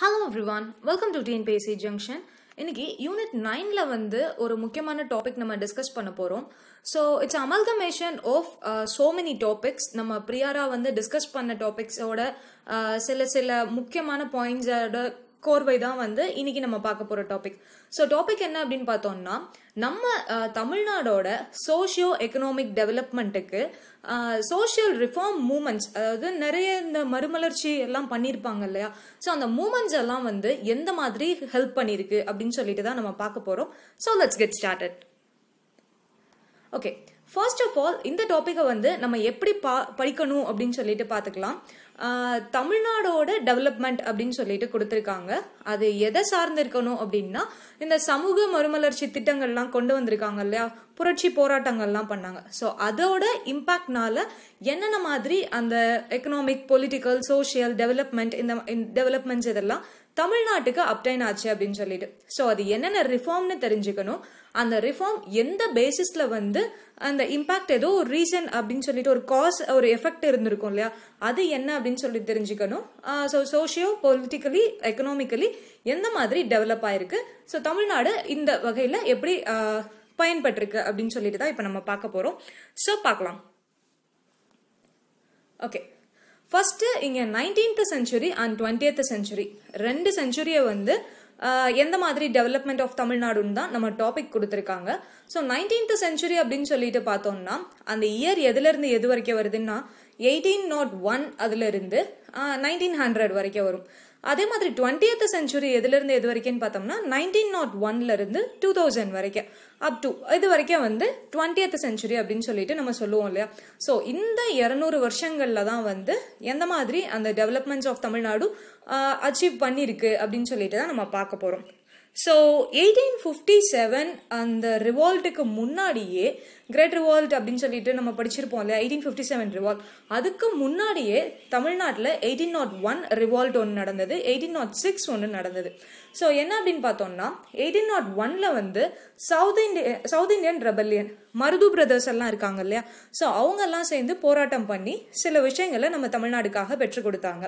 hello every welcome to டீன் பேசி junction இன்னைக்கு யூனிட் நைனில் வந்து ஒரு முக்கியமான டாபிக் நம்ம டிஸ்கஸ் பண்ண போகிறோம் so it's amalgamation of so many topics நம்ம பிரியாரா வந்து டிஸ்கஸ் பண்ண டாபிக்ஸோட uh, சில சில முக்கியமான பாயிண்ட்ஸோட கோர்வை தான் வந்து இன்னைக்கு நம்ம பார்க்க போகிற டாபிக் ஸோ டாபிக் என்ன அப்படின்னு பார்த்தோம்னா நம்ம தமிழ்நாடோட சோஷியோ எக்கனாமிக் டெவலப்மெண்ட்டுக்கு சோஷியல் ரிஃபார்ம் மூமெண்ட்ஸ் அதாவது நிறைய இந்த மறுமலர்ச்சி எல்லாம் பண்ணியிருப்பாங்க இல்லையா ஸோ அந்த மூமெண்ட்ஸ் எல்லாம் வந்து எந்த மாதிரி ஹெல்ப் பண்ணியிருக்கு அப்படின்னு சொல்லிட்டு தான் நம்ம பார்க்க போகிறோம் so let's get started okay first of all இந்த டாப்பிக்கை வந்து நம்ம எப்படி பா படிக்கணும் அப்படின்னு சொல்லிட்டு பார்த்துக்கலாம் தமிழ்நாடோட டெவலப்மெண்ட் அப்படின்னு சொல்லிட்டு கொடுத்துருக்காங்க அது எதை சார்ந்து இருக்கணும் அப்படின்னா இந்த சமூக மறுமலர்ச்சி திட்டங்கள்லாம் கொண்டு வந்திருக்காங்க இல்லையா புரட்சி போராட்டங்கள்லாம் பண்ணாங்க ஸோ அதோட இம்பாக்ட்னால என்னென்ன மாதிரி அந்த எக்கனாமிக் பொலிட்டிக்கல் சோஷியல் டெவலப்மெண்ட் இந்த டெவலப்மெண்ட்ஸ் இதெல்லாம் தமிழ்நாட்டுக்கு அப்டைன் ஆச்சு அப்படின்னு சொல்லிட்டு ஸோ அது என்னென்ன ரிஃபார்ம்னு தெரிஞ்சுக்கணும் அந்த ரிஃபார்ம் எந்த பேசிஸில் வந்து அந்த இம்பாக்ட் ஏதோ ஒரு ரீசன் அப்படின்னு சொல்லிட்டு ஒரு காஸ் ஒரு எஃபெக்ட் இருந்திருக்கும் இல்லையா அது என்ன அப்படின்னு சொல்லி தெரிஞ்சுக்கணும் ஸோ சோஷியோ பொலிட்டிக்கலி எக்கனாமிக்கலி எந்த மாதிரி டெவலப் ஆயிருக்கு ஸோ தமிழ்நாடு இந்த வகையில் எப்படி பயன்பட்டிருக்கு அப்படின்னு சொல்லிட்டு தான் இப்போ நம்ம பார்க்க போகிறோம் ஸோ பார்க்கலாம் ஓகே ஃபஸ்ட்டு இங்கே nineteenth century and twentieth century ரெண்டு செஞ்சுரியை வந்து எந்த மாதிரி டெவலப்மெண்ட் ஆஃப் தமிழ்நாடுன்னு தான் நம்ம டாபிக் கொடுத்துருக்காங்க ஸோ நைன்டீன்த் செஞ்சுரி அப்படின்னு சொல்லிட்டு பார்த்தோம்னா அந்த இயர் எதுலேருந்து எது வரைக்கும் வருதுன்னா எயிட்டீன் நாட் ஒன் அதுலேருந்து நைன்டீன் ஹண்ட்ரட் வரைக்கும் வரும் அதே மாதிரி டுவெண்ட்டியத் செஞ்சுரி எதுலேருந்து எது oh வரைக்கும் பார்த்தோம்னா நைன்டீன் நாட் ஒன்லேருந்து டூ தௌசண்ட் வரைக்கும் அப் டு இது வரைக்கும் வந்து டுவெண்ட்டி செஞ்சுரி அப்படின்னு சொல்லிட்டு நம்ம சொல்லுவோம் இல்லையா ஸோ இந்த இரநூறு வருஷங்களில் தான் வந்து எந்த மாதிரி அந்த டெவலப்மெண்ட்ஸ் ஆஃப் தமிழ்நாடு அச்சீவ் பண்ணியிருக்கு அப்படின்னு சொல்லிட்டு தான் நம்ம பார்க்க போகிறோம் ஸோ எயிட்டீன் ஃபிஃப்டி செவன் அந்த ரிவால்ட்டுக்கு முன்னாடியே கிரேட் ரிவால்ட் அப்படின்னு சொல்லிட்டு நம்ம படிச்சிருப்போம் இல்லையா எயிட்டீன் ஃபிஃப்டி செவன் ரிவால்ட் அதுக்கு முன்னாடியே தமிழ்நாட்டில் எயிட்டீன் நாட் ஒன் ரிவால்ட் ஒன்று நடந்தது எயிட்டீன் நாட் சிக்ஸ் ஒன்று நடந்தது ஸோ என்ன அப்படின்னு பார்த்தோம்னா எயிட்டீன் நாட் ஒன்ல வந்து south India south Indian rebellion Marudhu brothers எல்லாம் இருக்காங்க இல்லையா ஸோ அவங்கெல்லாம் சேர்ந்து போராட்டம் பண்ணி சில விஷயங்களை நம்ம தமிழ்நாடுக்காக பெற்றுக் கொடுத்தாங்க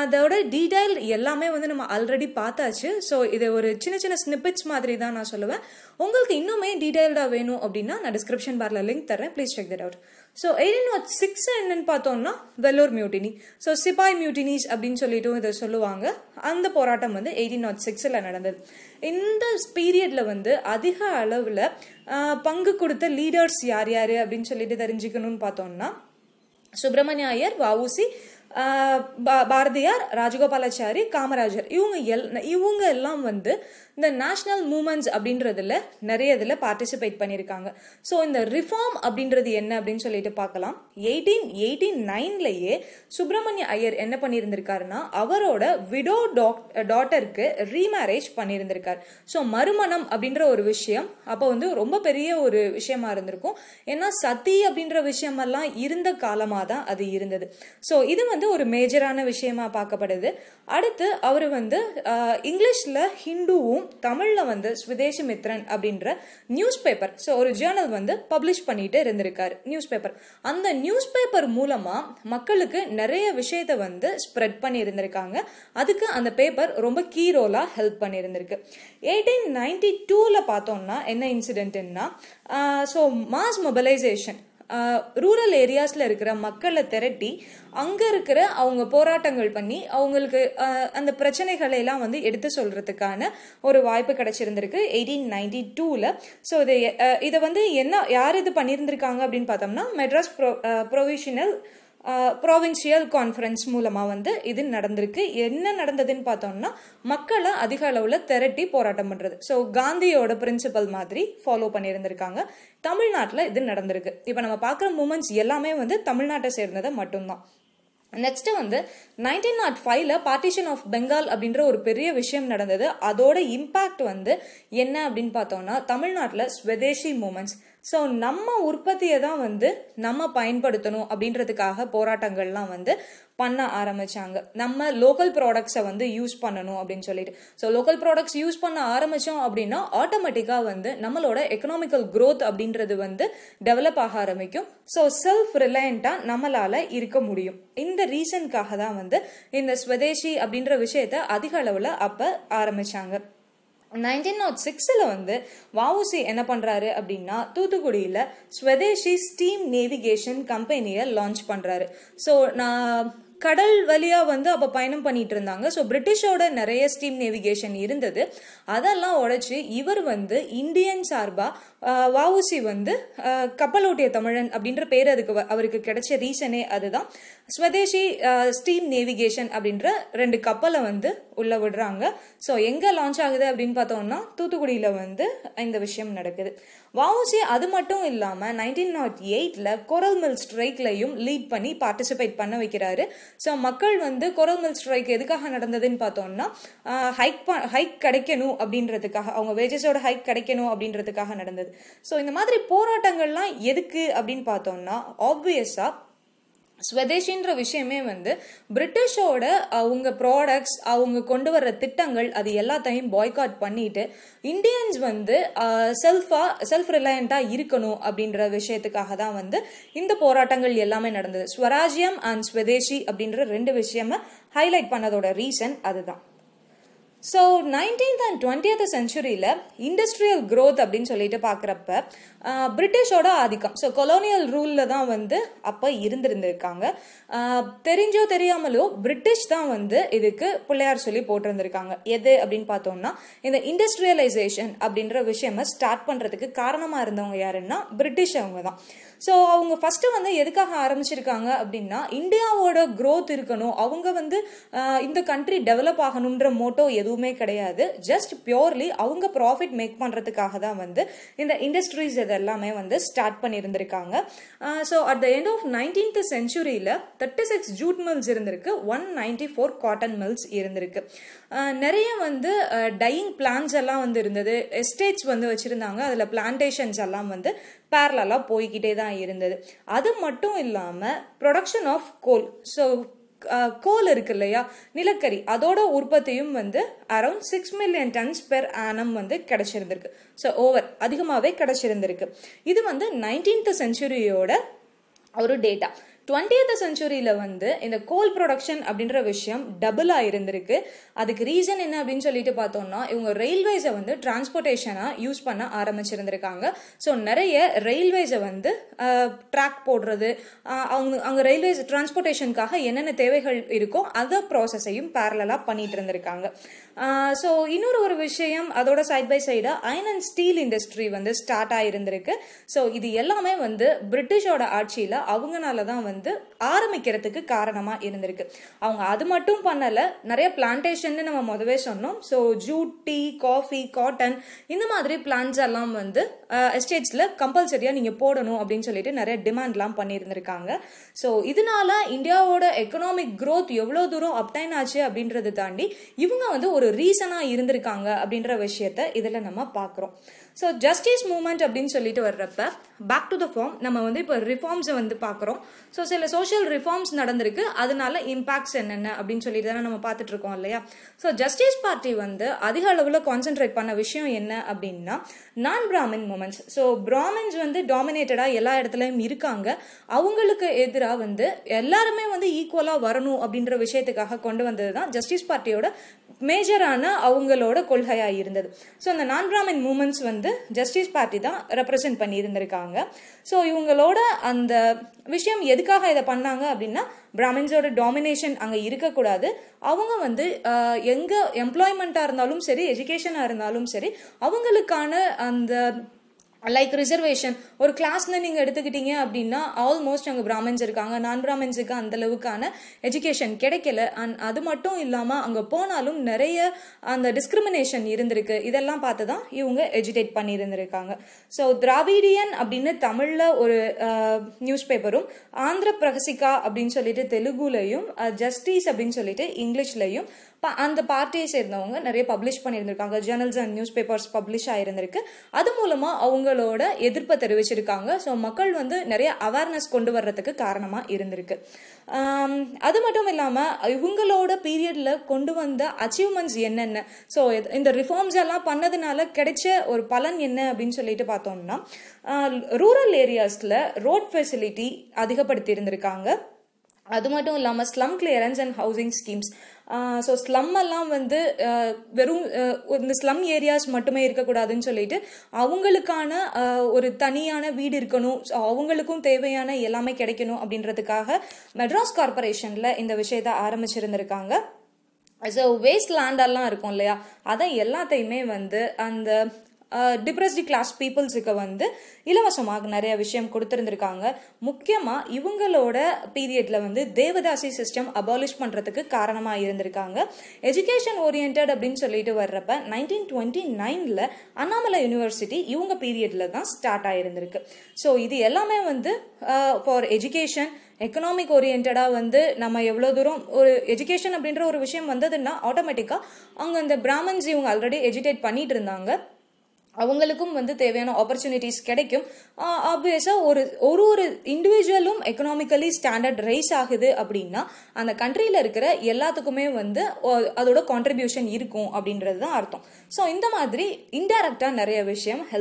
அதோட டீடைல் எல்லாமே வந்து நம்ம ஆல்ரெடி பார்த்தாச்சு ஸோ இதை ஒரு சின்ன சின்ன ஸ்னிப்பிட்ஸ் மாதிரி தான் நான் சொல்லுவேன் உங்களுக்கு இன்னுமே டீடைல்டாக வேணும் அப்படின்னா நான் டிஸ்கிரிப்ஷன் பாரில் லிங்க் தரேன் please check that out so eighteen nought six என்னன்னு பார்த்தோம்னா வெல்லூர் மியூட்டினி ஸோ சிப்பாய் மியூட்டினிஸ் அப்படின்னு சொல்லிட்டும் இதை சொல்லுவாங்க அந்த போராட்டம் வந்து எயிட்டீன் நாட் சிக்ஸில் நடந்தது இந்த பீரியடில் வந்து அதிக அளவில் பங்கு கொடுத்த லீடர்ஸ் யார் யார் அப்படின்னு சொல்லிட்டு தெரிஞ்சுக்கணும்னு பார்த்தோம்னா சுப்பிரமணிய ஐயர் வவுசி பாரதியார் ராஜகோபாலாச்சாரி காமராஜர் இவங்க எல் இவங்க எல்லாம் வந்து இந்த நேஷ்னல் மூமெண்ட்ஸ் அப்படின்றதுல நிறைய இதில் பார்ட்டிசிபேட் பண்ணியிருக்காங்க ஸோ இந்த ரிஃபார்ம் அப்படின்றது என்ன அப்படின்னு சொல்லிட்டு பார்க்கலாம் எயிட்டீன் எயிட்டி நைன்லேயே சுப்பிரமணிய ஐயர் என்ன பண்ணியிருந்திருக்காருன்னா அவரோட விடோ டாக் டாட்டருக்கு ரீமேரேஜ் பண்ணியிருந்திருக்கார் ஸோ மறுமணம் அப்படின்ற ஒரு விஷயம் அப்போ வந்து ரொம்ப பெரிய ஒரு விஷயமா இருந்திருக்கும் ஏன்னா சதி அப்படின்ற விஷயமெல்லாம் இருந்த காலமாக தான் அது இருந்தது ஸோ இது வந்து ஒரு மேஜரான விஷயமா பார்க்கப்படுது அடுத்து அவர் வந்து இங்கிலீஷில் ஹிந்துவும் அதுவும் தமிழில் வந்து ஸ்வதேசி மித்ரன் அப்படின்ற நியூஸ் பேப்பர் ஸோ ஒரு ஜேர்னல் வந்து பப்ளிஷ் பண்ணிட்டு இருந்திருக்காரு நியூஸ் பேப்பர் அந்த நியூஸ் பேப்பர் மூலமாக மக்களுக்கு நிறைய விஷயத்தை வந்து ஸ்ப்ரெட் பண்ணி இருந்திருக்காங்க அதுக்கு அந்த பேப்பர் ரொம்ப கீ ரோலாக ஹெல்ப் இருந்திருக்கு எயிட்டீன் நைன்டி டூவில் பார்த்தோம்னா என்ன இன்சிடென்ட்னா ஸோ மாஸ் மொபைலைசேஷன் ரூரல் ஏரியாஸில் இருக்கிற மக்களை திரட்டி அங்கே இருக்கிற அவங்க போராட்டங்கள் பண்ணி அவங்களுக்கு அந்த பிரச்சனைகளை எல்லாம் வந்து எடுத்து சொல்கிறதுக்கான ஒரு வாய்ப்பு கிடச்சிருந்திருக்கு எயிட்டீன் நைன்டி டூவில் ஸோ இது இதை வந்து என்ன யார் இது பண்ணியிருந்திருக்காங்க அப்படின்னு பார்த்தோம்னா Madras pro provisional provincial conference மூலமாக வந்து இது நடந்திருக்கு என்ன நடந்ததுன்னு பார்த்தோம்னா மக்களை அதிக அளவில் திரட்டி போராட்டம் பண்ணுறது ஸோ காந்தியோட பிரின்சிபல் மாதிரி ஃபாலோ பண்ணியிருந்திருக்காங்க தமிழ்நாட்டில் இது நடந்திருக்கு இப்போ நம்ம பார்க்குற மூமெண்ட்ஸ் எல்லாமே வந்து தமிழ்நாட்டை சேர்ந்ததை மட்டும்தான் நெக்ஸ்ட்டு வந்து நைன்டீன் நாட் ஃபைவ்ல பார்ட்டிஷன் ஆஃப் பெங்கால் அப்படின்ற ஒரு பெரிய விஷயம் நடந்தது அதோட இம்பேக்ட் வந்து என்ன அப்படின்னு பார்த்தோம்னா தமிழ்நாட்டில் ஸ்வதேசி மூமெண்ட்ஸ் ஸோ நம்ம உற்பத்தியை தான் வந்து நம்ம பயன்படுத்தணும் அப்படின்றதுக்காக போராட்டங்கள்லாம் வந்து பண்ண ஆரம்பிச்சாங்க நம்ம லோக்கல் ப்ராடக்ட்ஸை வந்து யூஸ் பண்ணணும் அப்படின்னு சொல்லிட்டு ஸோ லோக்கல் ப்ராடக்ட்ஸ் யூஸ் பண்ண ஆரம்பித்தோம் அப்படின்னா ஆட்டோமேட்டிக்காக வந்து நம்மளோட எக்கனாமிக்கல் க்ரோத் அப்படின்றது வந்து டெவலப் ஆக ஆரம்பிக்கும் ஸோ செல்ஃப் ரிலையண்ட்டாக நம்மளால் இருக்க முடியும் இந்த ரீசனுக்காக தான் வந்து இந்த ஸ்வதேசி அப்படின்ற விஷயத்த அதிக அளவில் அப்போ ஆரம்பித்தாங்க நைன்டீன் நாட் சிக்ஸில் வந்து வவுசி என்ன பண்ணுறாரு அப்படின்னா தூத்துக்குடியில் ஸ்வதேஷி ஸ்டீம் நேவிகேஷன் கம்பெனியை லான்ச் பண்ணுறாரு ஸோ நான் கடல் வழியாக வந்து அப்போ பயணம் பண்ணிட்டு இருந்தாங்க ஸோ பிரிட்டிஷோட நிறைய ஸ்டீம் நேவிகேஷன் இருந்தது அதெல்லாம் உடைச்சி இவர் வந்து இந்தியன் சார்பாக வவுசி வந்து கப்பலோட்டிய தமிழன் அப்படின்ற பேர் அதுக்கு அவருக்கு கிடைச்ச ரீசனே அதுதான் ஸ்வதேசி ஸ்டீம் நேவிகேஷன் அப்படின்ற ரெண்டு கப்பலை வந்து உள்ளே விடுறாங்க ஸோ எங்கே லான்ச் ஆகுது அப்படின்னு பார்த்தோம்னா தூத்துக்குடியில் வந்து இந்த விஷயம் நடக்குது வவுசி அது மட்டும் இல்லாமல் நைன்டீன் நாட் எயிட்டில் கொரல் மில் ஸ்ட்ரைக்லையும் லீட் பண்ணி பார்ட்டிசிபேட் பண்ண வைக்கிறாரு ஸோ மக்கள் வந்து கொரோமல் ஸ்ட்ரைக் எதுக்காக நடந்ததுன்னு பார்த்தோம்னா ஹைக் ஹைக் கிடைக்கணும் அப்படின்றதுக்காக அவங்க வேஜஸோட ஹைக் கிடைக்கணும் அப்படின்றதுக்காக நடந்தது ஸோ இந்த மாதிரி போராட்டங்கள்லாம் எதுக்கு அப்படின்னு பார்த்தோம்னா ஆப்வியஸாக ஸ்வதேஷின்ற விஷயமே வந்து பிரிட்டிஷோட அவங்க ப்ராடக்ட்ஸ் அவங்க கொண்டு வர்ற திட்டங்கள் அது எல்லாத்தையும் பாய்காட் பண்ணிட்டு இந்தியன்ஸ் வந்து செல்ஃபாக செல்ஃப் ரிலையண்டா இருக்கணும் அப்படின்ற விஷயத்துக்காக தான் வந்து இந்த போராட்டங்கள் எல்லாமே நடந்தது ஸ்வராஜ்யம் அண்ட் ஸ்வதேஷி அப்படின்ற ரெண்டு விஷயமா ஹைலைட் பண்ணதோட ரீசன் அதுதான் ஸோ நைன்டீன்த் அண்ட் டுவெண்ட்டியத் செஞ்சுரியில் இண்டஸ்ட்ரியல் க்ரோத் அப்படின்னு சொல்லிட்டு பார்க்குறப்ப பிரிட்டிஷோட ஆதிக்கம் ஸோ கொலோனியல் ரூலில் தான் வந்து அப்போ இருந்திருந்திருக்காங்க தெரிஞ்சோ தெரியாமலோ பிரிட்டிஷ் தான் வந்து இதுக்கு பிள்ளையார் சொல்லி போட்டிருந்திருக்காங்க எது அப்படின்னு பார்த்தோம்னா இந்த இண்டஸ்ட்ரியலைசேஷன் அப்படின்ற விஷயம ஸ்டார்ட் பண்ணுறதுக்கு காரணமாக இருந்தவங்க யாருன்னா பிரிட்டிஷ் அவங்க தான் ஸோ அவங்க ஃபஸ்ட்டு வந்து எதுக்காக ஆரம்பிச்சிருக்காங்க அப்படின்னா இந்தியாவோட க்ரோத் இருக்கணும் அவங்க வந்து இந்த கண்ட்ரி டெவலப் ஆகணுன்ற மோட்டோ எதுவும் எதுவுமே கிடையாது ஜஸ்ட் பியோர்லி அவங்க ப்ராஃபிட் மேக் பண்ணுறதுக்காக தான் வந்து இந்த இண்டஸ்ட்ரீஸ் இதெல்லாமே வந்து ஸ்டார்ட் பண்ணியிருந்திருக்காங்க so at the end of nineteenth சென்ச்சுரியில் தேர்ட்டி சிக்ஸ் ஜூட் மில்ஸ் இருந்திருக்கு one ninety four cotton mills இருந்திருக்கு நிறைய வந்து டையிங் பிளான்ஸ் எல்லாம் வந்து இருந்தது எஸ்டேட்ஸ் வந்து வச்சுருந்தாங்க அதில் பிளான்டேஷன்ஸ் எல்லாம் வந்து பேரலாக போய்கிட்டே தான் இருந்தது அது மட்டும் இல்லாமல் production of coal so coal இருக்கு இல்லையா நிலக்கரி அதோட உற்பத்தியும் வந்து around six million tons per annum வந்து கிடைச்சிருந்திருக்கு ஸோ ஓவர் அதிகமாகவே கிடைச்சிருந்திருக்கு இது வந்து நைன்டீன்த் செஞ்சுரியோட ஒரு டேட்டா டுவெண்ட்டியத் சென்ச்சுரியில் வந்து இந்த கோல் ப்ரொடக்ஷன் அப்படின்ற விஷயம் டபுளாக இருந்திருக்கு அதுக்கு ரீசன் என்ன அப்படின்னு சொல்லிட்டு பார்த்தோம்னா இவங்க ரயில்வேஸை வந்து டிரான்ஸ்போர்ட்டேஷனாக யூஸ் பண்ண ஆரம்பிச்சிருந்திருக்காங்க ஸோ நிறைய ரயில்வேஸை வந்து ட்ராக் போடுறது அவங்க அங்கே ரயில்வேஸ் டிரான்ஸ்போர்ட்டேஷனுக்காக என்னென்ன தேவைகள் இருக்கோ அதை ப்ராசஸையும் பேரலாக பண்ணிட்டு இருந்திருக்காங்க ஸோ இன்னொரு ஒரு விஷயம் அதோட சைட் பை சைடாக அயன் அண்ட் ஸ்டீல் இண்டஸ்ட்ரி வந்து ஸ்டார்ட் ஆகிருந்திருக்கு ஸோ இது எல்லாமே வந்து பிரிட்டிஷோட ஆட்சியில் அவங்கனால தான் வந்து ஆரம்பிக்கிறதுக்கு காரணமாக இருந்திருக்கு அவங்க அது மட்டும் பண்ணலை நிறைய பிளான்டேஷன் நம்ம முதவே சொன்னோம் so jute tea coffee cotton இந்த மாதிரி பிளான்ஸ் எல்லாம் வந்து எஸ்டேட்ஸில் கம்பல்சரியாக நீங்கள் போடணும் அப்படின்னு சொல்லிட்டு நிறைய டிமாண்ட்லாம் பண்ணியிருந்திருக்காங்க ஸோ இதனால இந்தியாவோட எக்கனாமிக் க்ரோத் எவ்வளோ தூரம் அப்டைன் ஆச்சு அப்படின்றத தாண்டி இவங்க வந்து ஒரு ஒரு ரீசனாக இருந்திருக்காங்க அப்படின்ற விஷயத்த இதில் நம்ம பார்க்குறோம் ஸோ ஜஸ்டிஸ் மூமெண்ட் அப்படின்னு சொல்லிட்டு வர்றப்ப பேக் டு த ஃபார்ம் நம்ம வந்து இப்போ ரிஃபார்ம்ஸை வந்து பார்க்குறோம் ஸோ சில சோஷியல் ரிஃபார்ம்ஸ் நடந்திருக்கு அதனால இம்பாக்ட்ஸ் என்னென்ன அப்படின்னு சொல்லிட்டு தானே நம்ம பார்த்துட்டு இருக்கோம் இல்லையா ஸோ ஜஸ்டிஸ் பார்ட்டி வந்து அதிக அளவில் கான்சென்ட்ரேட் பண்ண விஷயம் என்ன அப்படின்னா நான் பிராமின் மூமெண்ட்ஸ் ஸோ பிராமின்ஸ் வந்து டாமினேட்டடாக எல்லா இடத்துலையும் இருக்காங்க அவங்களுக்கு எதிராக வந்து எல்லாருமே வந்து ஈக்குவலாக வரணும் அப்படின்ற விஷயத்துக்காக கொண்டு வந்தது தான் ஜஸ்டிஸ் பார்ட்டியோட மேஜரான அவங்களோட கொள்கையாக இருந்தது ஸோ அந்த நான் பிராமின் மூமெண்ட்ஸ் வந்து ஜஸ்டிஸ் பார்ட்டி தான் ரெப்ரசென்ட் பண்ணி இருந்திருக்காங்க ஸோ இவங்களோட அந்த விஷயம் எதுக்காக இதை பண்ணாங்க அப்படின்னா பிராமின்ஸோட டாமினேஷன் அங்கே இருக்கக்கூடாது அவங்க வந்து எங்கே எம்ப்ளாய்மெண்ட்டாக இருந்தாலும் சரி எஜுகேஷனாக இருந்தாலும் சரி அவங்களுக்கான அந்த லைக் ரிசர்வேஷன் ஒரு கிளாஸ்னு நீங்கள் எடுத்துக்கிட்டீங்க அப்படின்னா ஆல்மோஸ்ட் அங்கே பிராமின்ஸ் இருக்காங்க நான் பிராமின்ஸுக்கு அந்த அளவுக்கான எஜுகேஷன் கிடைக்கல அண்ட் அது மட்டும் இல்லாமல் அங்கே போனாலும் நிறைய அந்த டிஸ்கிரிமினேஷன் இருந்திருக்கு இதெல்லாம் பார்த்து தான் இவங்க எஜுகேட் இருந்திருக்காங்க ஸோ திராவிடியன் அப்படின்னு தமிழில் ஒரு நியூஸ் பேப்பரும் ஆந்திர பிரகசிகா அப்படின்னு சொல்லிட்டு தெலுங்குலையும் ஜஸ்டிஸ் அப்படின்னு சொல்லிட்டு இங்கிலீஷ்லையும் அந்த பார்ட்டியை சேர்ந்தவங்க நிறைய பப்ளிஷ் பண்ணியிருந்திருக்காங்க journals and newspapers publish ஆகிருந்திருக்கு அது மூலமாக அவங்களோட எதிர்ப்பை தெரிவிச்சிருக்காங்க ஸோ மக்கள் வந்து நிறைய அவேர்னஸ் கொண்டு வர்றதுக்கு காரணமாக இருந்திருக்கு அது மட்டும் இல்லாமல் இவங்களோட பீரியடில் கொண்டு வந்த அச்சீவ்மெண்ட்ஸ் என்னென்ன ஸோ இந்த ரிஃபார்ம்ஸ் எல்லாம் பண்ணதுனால கிடைச்ச ஒரு பலன் என்ன அப்படின்னு சொல்லிட்டு பார்த்தோம்னா ரூரல் ஏரியாஸில் ரோட் ஃபெசிலிட்டி அதிகப்படுத்தி இருந்திருக்காங்க அது மட்டும் இல்லாமல் slum clearance and housing schemes so slum எல்லாம் வந்து வெறும் இந்த ஸ்லம் ஏரியாஸ் மட்டுமே இருக்கக்கூடாதுன்னு சொல்லிட்டு அவங்களுக்கான ஒரு தனியான வீடு இருக்கணும் ஸோ அவங்களுக்கும் தேவையான எல்லாமே கிடைக்கணும் அப்படின்றதுக்காக மெட்ராஸ் கார்பரேஷனில் இந்த விஷயத்தை ஆரம்பிச்சிருந்திருக்காங்க ஸோ வேஸ்ட் லேண்டெல்லாம் இருக்கும் இல்லையா அதை எல்லாத்தையுமே வந்து அந்த டிப்ரெஸ்டு கிளாஸ் பீப்புள்ஸுக்கு வந்து இலவசமாக நிறைய விஷயம் கொடுத்துருந்துருக்காங்க முக்கியமாக இவங்களோட பீரியடில் வந்து தேவதாசி சிஸ்டம் அபாலிஷ் பண்ணுறதுக்கு காரணமாக இருந்திருக்காங்க எஜுகேஷன் ஓரியன்ட் அப்படின்னு சொல்லிட்டு வர்றப்ப நைன்டீன் டுவெண்ட்டி நைனில் அண்ணாமலை யூனிவர்சிட்டி இவங்க பீரியடில் தான் ஸ்டார்ட் ஆகிருந்திருக்கு ஸோ இது எல்லாமே வந்து ஃபார் எஜுகேஷன் எக்கனாமிக் ஓரியன்டாக வந்து நம்ம எவ்வளோ தூரம் ஒரு எஜுகேஷன் அப்படின்ற ஒரு விஷயம் வந்ததுன்னா ஆட்டோமேட்டிக்காக அவங்க அந்த பிராமன்ஸ் இவங்க ஆல்ரெடி எஜுகேட் பண்ணிட்டு இருந்தாங்க அவங்களுக்கும் வந்து தேவையான ஆப்பர்ச்சுனிட்டிஸ் கிடைக்கும் ஆப்வியஸாக ஒரு ஒரு ஒரு இண்டிவிஜுவலும் எக்கனாமிக்கலி ஸ்டாண்டர்ட் ரைஸ் ஆகுது அப்படின்னா அந்த கண்ட்ரியில் இருக்கிற எல்லாத்துக்குமே வந்து அதோட கான்ட்ரிபியூஷன் இருக்கும் அப்படின்றது தான் அர்த்தம் ஸோ இந்த மாதிரி இன்டைரக்டாக நிறைய விஷயம் ஹெல்ப்